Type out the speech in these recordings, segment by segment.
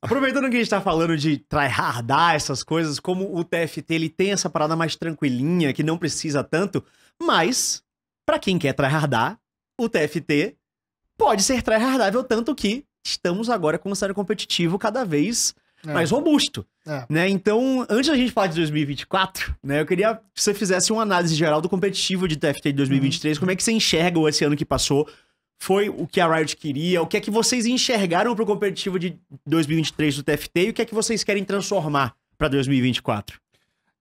Aproveitando que a gente tá falando de tryhardar essas coisas, como o TFT ele tem essa parada mais tranquilinha, que não precisa tanto, mas, para quem quer tryhardar, o TFT pode ser tryhardável tanto que estamos agora com um cenário competitivo cada vez é. mais robusto. É. Né? Então, antes da gente falar de 2024, né, eu queria que você fizesse uma análise geral do competitivo de TFT de 2023, uhum. como é que você enxerga esse ano que passou, foi o que a Riot queria? O que é que vocês enxergaram para o competitivo de 2023 do TFT e o que é que vocês querem transformar para 2024?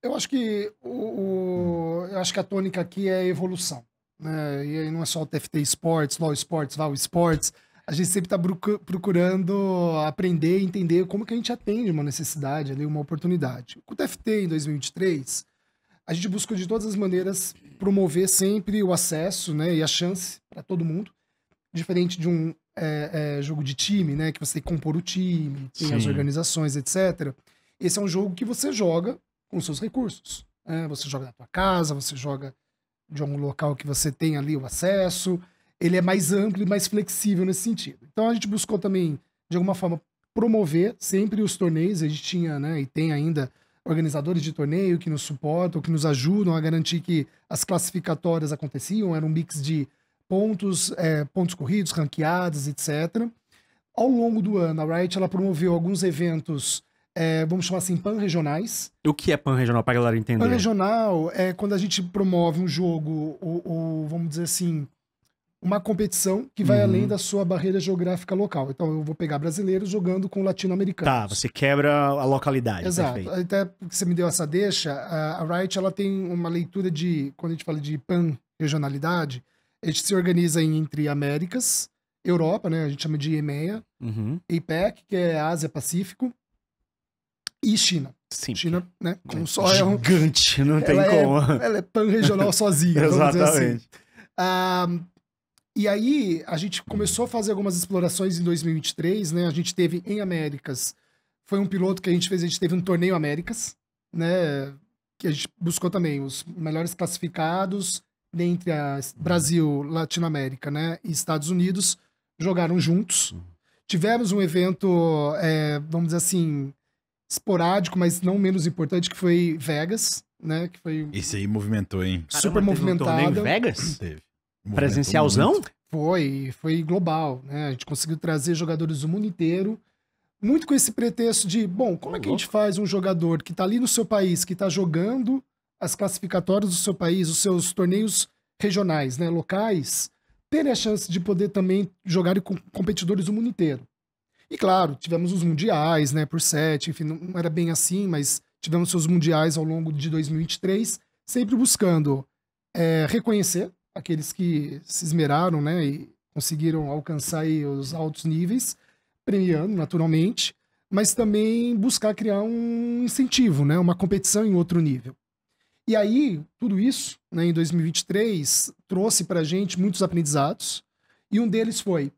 Eu acho que o, o, eu acho que a tônica aqui é evolução, né? E aí não é só o TFT Sports, LoL Sports, Val Sports. A gente sempre está procurando aprender e entender como que a gente atende uma necessidade ali, uma oportunidade. Com o TFT em 2023, a gente busca de todas as maneiras promover sempre o acesso, né, e a chance para todo mundo diferente de um é, é, jogo de time, né? Que você tem que compor o time, tem Sim. as organizações, etc. Esse é um jogo que você joga com seus recursos. Né? Você joga na tua casa, você joga de algum local que você tem ali o acesso. Ele é mais amplo e mais flexível nesse sentido. Então a gente buscou também, de alguma forma, promover sempre os torneios. A gente tinha, né, e tem ainda organizadores de torneio que nos suportam, que nos ajudam a garantir que as classificatórias aconteciam. Era um mix de pontos, é, pontos corridos, ranqueadas, etc. Ao longo do ano, a Riot ela promoveu alguns eventos, é, vamos chamar assim, pan-regionais. O que é pan-regional, para a galera entender? Pan-regional é quando a gente promove um jogo, ou, ou vamos dizer assim, uma competição que vai uhum. além da sua barreira geográfica local. Então eu vou pegar brasileiros jogando com latino-americanos. Tá, você quebra a localidade. Exato. Perfeito. Até porque você me deu essa deixa, a Riot ela tem uma leitura de, quando a gente fala de pan-regionalidade, a gente se organiza em, entre Américas, Europa, né? A gente chama de EMEA, uhum. APEC, que é Ásia Pacífico, e China. Sim. China, né? É como só é um... Gigante, não tem ela é como. É, ela é pan-regional sozinha, assim. Exatamente. Assim. e aí, a gente começou a fazer algumas explorações em 2023, né? A gente teve em Américas, foi um piloto que a gente fez, a gente teve um torneio Américas, né? Que a gente buscou também os melhores classificados, entre as Brasil, Latinoamérica né, e Estados Unidos, jogaram juntos. Uhum. Tivemos um evento, é, vamos dizer assim, esporádico, mas não menos importante, que foi Vegas, né? Que foi Esse aí movimentou, hein? Super Caramba, movimentado. Um em Vegas? Teve. Presencialzão? Muito. Foi, foi global, né? A gente conseguiu trazer jogadores do mundo inteiro muito com esse pretexto de, bom, como é que a gente faz um jogador que está ali no seu país, que está jogando as classificatórias do seu país, os seus torneios regionais, né, locais, terem a chance de poder também jogar com competidores do mundo inteiro. E claro, tivemos os mundiais, né, por sete, enfim, não era bem assim, mas tivemos seus mundiais ao longo de 2023, sempre buscando é, reconhecer aqueles que se esmeraram, né, e conseguiram alcançar aí, os altos níveis, premiando naturalmente, mas também buscar criar um incentivo, né, uma competição em outro nível. E aí, tudo isso, né, em 2023, trouxe para a gente muitos aprendizados. E um deles foi: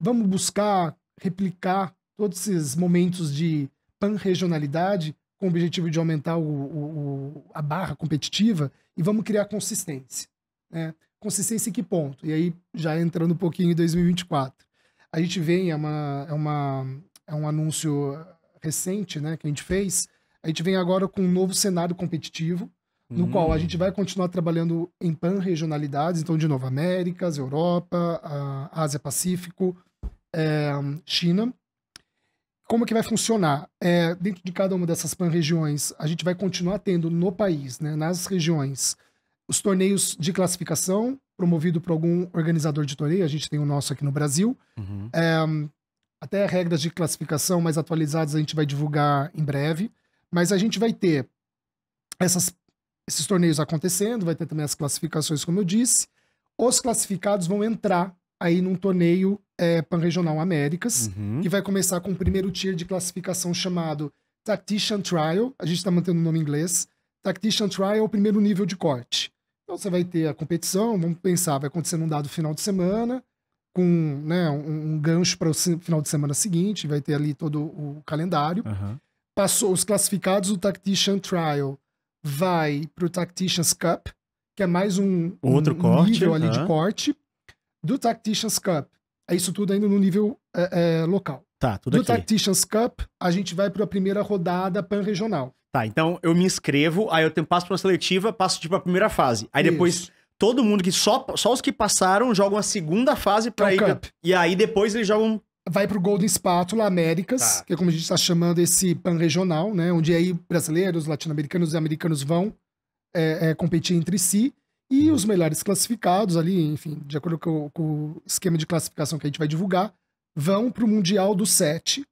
vamos buscar replicar todos esses momentos de pan-regionalidade com o objetivo de aumentar o, o, a barra competitiva e vamos criar consistência. Né? Consistência em que ponto? E aí, já entrando um pouquinho em 2024. A gente vem, é, uma, é, uma, é um anúncio recente né, que a gente fez, a gente vem agora com um novo cenário competitivo, no hum. qual a hum. gente vai continuar trabalhando em pan-regionalidades, então, de novo, Américas, Europa, Ásia-Pacífico, é, eh, China. Como que vai funcionar? É, dentro de cada uma dessas pan-regiões, a gente vai continuar tendo no país, né, nas regiões, os torneios de classificação, promovido por algum organizador de torneio, a gente tem o nosso aqui no Brasil. Uhum. É, até regras de classificação mais atualizadas a gente vai divulgar em breve, mas a gente vai ter essas esses torneios acontecendo, vai ter também as classificações, como eu disse. Os classificados vão entrar aí num torneio é, pan-regional Américas, uhum. que vai começar com o primeiro tier de classificação chamado Tactician Trial. A gente está mantendo o nome em inglês. Tactician Trial é o primeiro nível de corte. Então você vai ter a competição, vamos pensar, vai acontecer num dado final de semana, com né, um, um gancho para o final de semana seguinte, vai ter ali todo o calendário. Uhum. Passou os classificados do Tactician Trial vai para o Tacticians Cup, que é mais um, Outro um, corte, nível ali de corte. Do Tacticians Cup, é isso tudo ainda no nível é, é, local. Tá, tudo Do aqui. Tacticians Cup, a gente vai para a primeira rodada pan-regional. Tá, então eu me inscrevo, aí eu tenho, passo para uma seletiva, passo tipo a primeira fase. Aí depois isso. todo mundo que só, só os que passaram jogam a segunda fase para é ir. Cup. E aí depois eles jogam vai para o Golden Spatula Américas, tá. que é como a gente está chamando esse pan-regional, né? Onde aí brasileiros, latino-americanos e americanos vão é, é, competir entre si. E os melhores classificados ali, enfim, de acordo com, com o esquema de classificação que a gente vai divulgar, vão para o Mundial do 7.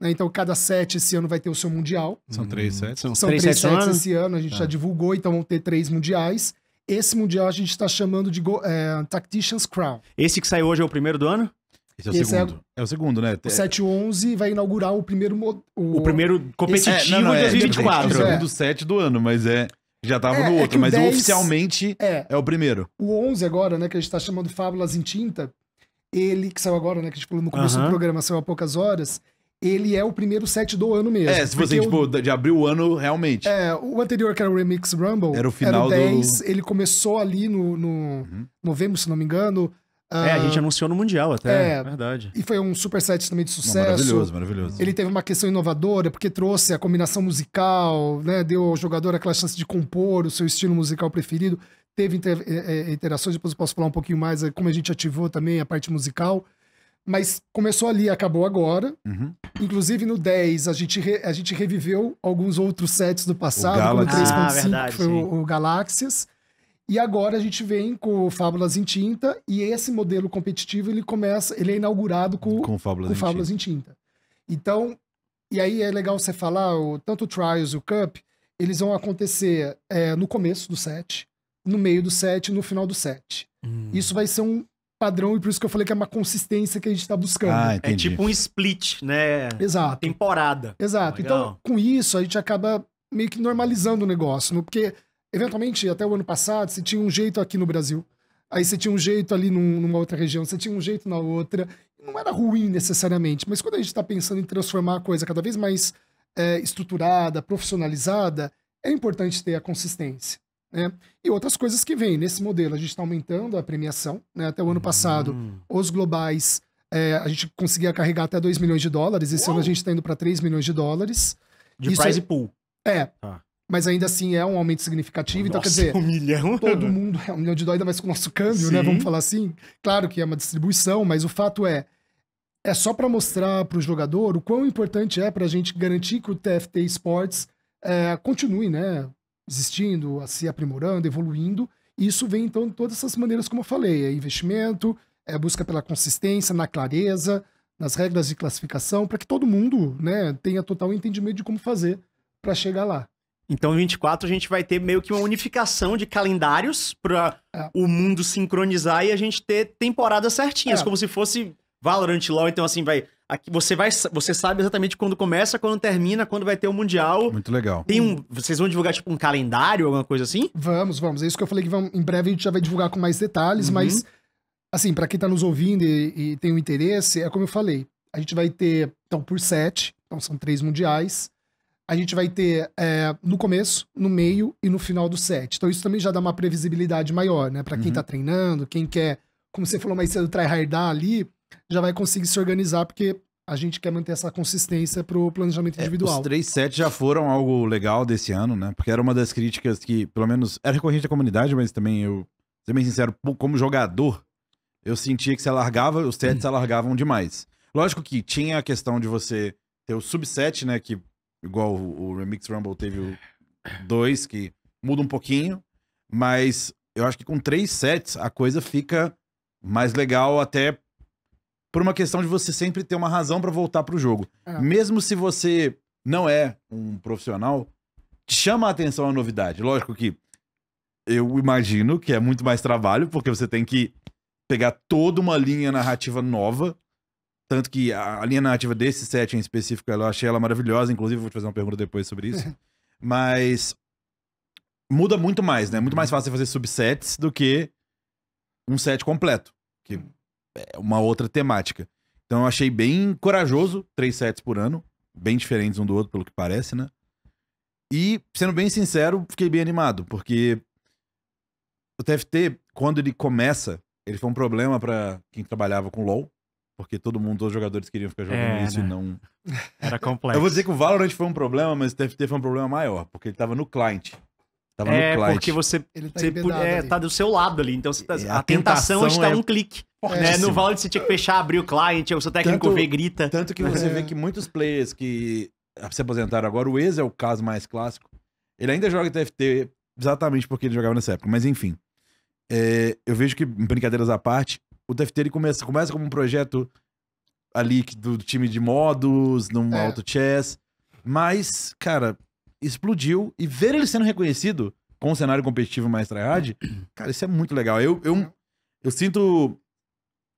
Né? Então, cada 7 esse ano vai ter o seu Mundial. São três uhum. sets. São, São três, três sets esse ano, a gente tá. já ah. divulgou, então vão ter três Mundiais. Esse Mundial a gente está chamando de é, Tactician's Crown. Esse que saiu hoje é o primeiro do ano? Esse é o Esse é segundo. É, é o segundo, né? O 711 vai inaugurar o primeiro. O... o primeiro é, competitivo de é, é, 2024. É o segundo set do ano, mas é. Já tava é, no é outro, é mas 10... oficialmente é. é o primeiro. O 11 agora, né, que a gente tá chamando Fábulas em Tinta, ele, que saiu agora, né, que a gente falou no começo uhum. do programa, saiu há poucas horas, ele é o primeiro set do ano mesmo. É, se você, tipo, o... de abrir o ano, realmente. É, o anterior, que era o Remix Rumble, era o final era o 10, do... ele começou ali no, no uhum. novembro, se não me engano, é, a gente ah, anunciou no Mundial até, é, verdade. E foi um super set também de sucesso. maravilhoso, maravilhoso. Ele teve uma questão inovadora, porque trouxe a combinação musical, né? Deu ao jogador aquela chance de compor o seu estilo musical preferido. Teve inter, é, é, interações, depois eu posso falar um pouquinho mais é, como a gente ativou também a parte musical. Mas começou ali, acabou agora. Uhum. Inclusive no 10, a gente, re, a gente reviveu alguns outros sets do passado, o Galaxy. como 3.5, ah, verdade, foi o, o Galáxias. E agora a gente vem com Fábulas em Tinta e esse modelo competitivo ele começa, ele é inaugurado com, com Fábulas, com em, Fábulas tinta. em, tinta. Então, e aí é legal você falar, o, tanto o Trials e o Cup, eles vão acontecer é, no começo do set, no meio do set e no final do set. Hum. Isso vai ser um padrão e por isso que eu falei que é uma consistência que a gente está buscando. Ah, é tipo um split, né? Exato. Temporada. Exato. Então, legal. Então, com isso, a gente acaba meio que normalizando o negócio, né? porque eventualmente, até o ano passado, você tinha um jeito aqui no Brasil. Aí você tinha um jeito ali num, numa outra região, você tinha um jeito na outra. Não era ruim necessariamente, mas quando a gente está pensando em transformar a coisa cada vez mais é, estruturada, profissionalizada, é importante ter a consistência. Né? E outras coisas que vêm nesse modelo, a gente está aumentando a premiação. Né? Até o ano passado, hum. os globais, é, a gente conseguia carregar até 2 milhões de dólares. Esse Uou. ano a gente está indo para 3 milhões de dólares. De Isso prize é... pool. É. Ah mas ainda assim é um aumento significativo. Então, quer dizer, um milhão. todo mundo é um milhão de dólares, ainda mais com o nosso câmbio, Sim. né? Vamos falar assim. Claro que é uma distribuição, mas o fato é, é só para mostrar para o jogador o quão importante é para a gente garantir que o TFT Sports é, continue, né? Existindo, se aprimorando, evoluindo. E isso vem, então, de todas essas maneiras, como eu falei: é investimento, é busca pela consistência, na clareza, nas regras de classificação, para que todo mundo né, tenha total entendimento de como fazer para chegar lá. Então, em 24, a gente vai ter meio que uma unificação de calendários para é. o mundo sincronizar e a gente ter temporadas certinhas, é. como se fosse Valorant LoL. Então, assim, vai. Aqui, você vai você sabe exatamente quando começa, quando termina, quando vai ter o mundial. Muito legal. Tem um, vocês vão divulgar tipo um calendário, alguma coisa assim? Vamos, vamos. É isso que eu falei que vamos, em breve a gente já vai divulgar com mais detalhes, uhum. mas assim, para quem tá nos ouvindo e, e tem o um interesse, é como eu falei, a gente vai ter então por sete, então são três mundiais a gente vai ter é, no começo, no meio e no final do set. Então isso também já dá uma previsibilidade maior, né? Para quem uhum. tá treinando, quem quer, como você falou mais cedo, tryhardar ali, já vai conseguir se organizar, porque a gente quer manter essa consistência pro planejamento é, individual. Os três sets já foram algo legal desse ano, né? Porque era uma das críticas que, pelo menos, era recorrente da comunidade, mas também eu, ser bem sincero, como jogador, eu sentia que se alargava, os sets uhum. alargavam demais. Lógico que tinha a questão de você ter o subset, né? Que Igual o, o Remix Rumble teve o 2, que muda um pouquinho, mas eu acho que com três sets a coisa fica mais legal até por uma questão de você sempre ter uma razão para voltar pro jogo. É. Mesmo se você não é um profissional, chama a atenção a novidade. Lógico que eu imagino que é muito mais trabalho, porque você tem que pegar toda uma linha narrativa nova tanto que a linha narrativa desse set em específico, eu achei ela maravilhosa. Inclusive, vou te fazer uma pergunta depois sobre isso. Mas muda muito mais, né? Muito mais fácil fazer subsets do que um set completo, que é uma outra temática. Então eu achei bem corajoso, três sets por ano, bem diferentes um do outro, pelo que parece, né? E, sendo bem sincero, fiquei bem animado, porque o TFT, quando ele começa, ele foi um problema para quem trabalhava com LoL, porque todo mundo, todos os jogadores queriam ficar jogando é, isso né? e não. Era complexo. Eu vou dizer que o Valorant foi um problema, mas o TFT foi um problema maior, porque ele tava no client. Tava é, no client. porque você, ele tá, você é, tá do seu lado ali, então tá, é, a, a, tentação, é está é um clique. Né? No Valorant você tinha que fechar, abrir o client, o seu técnico tanto, vê, grita. Tanto que você é. vê que muitos players que se aposentaram agora, o ex é o caso mais clássico. Ele ainda joga TFT exatamente porque ele jogava nessa época, mas enfim. É, eu vejo que, brincadeiras à parte, o TFT ele começa, começa como um projeto ali do time de modos, num é. auto chess, mas, cara, explodiu e ver ele sendo reconhecido com o um cenário competitivo mais tryhard, cara, isso é muito legal. Eu, eu, eu sinto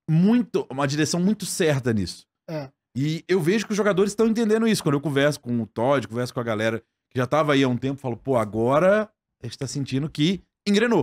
muito, uma direção muito certa nisso. É. E eu vejo que os jogadores estão entendendo isso. Quando eu converso com o Todd, converso com a galera que já estava aí há um tempo, falo, pô, agora a gente tá sentindo que engrenou.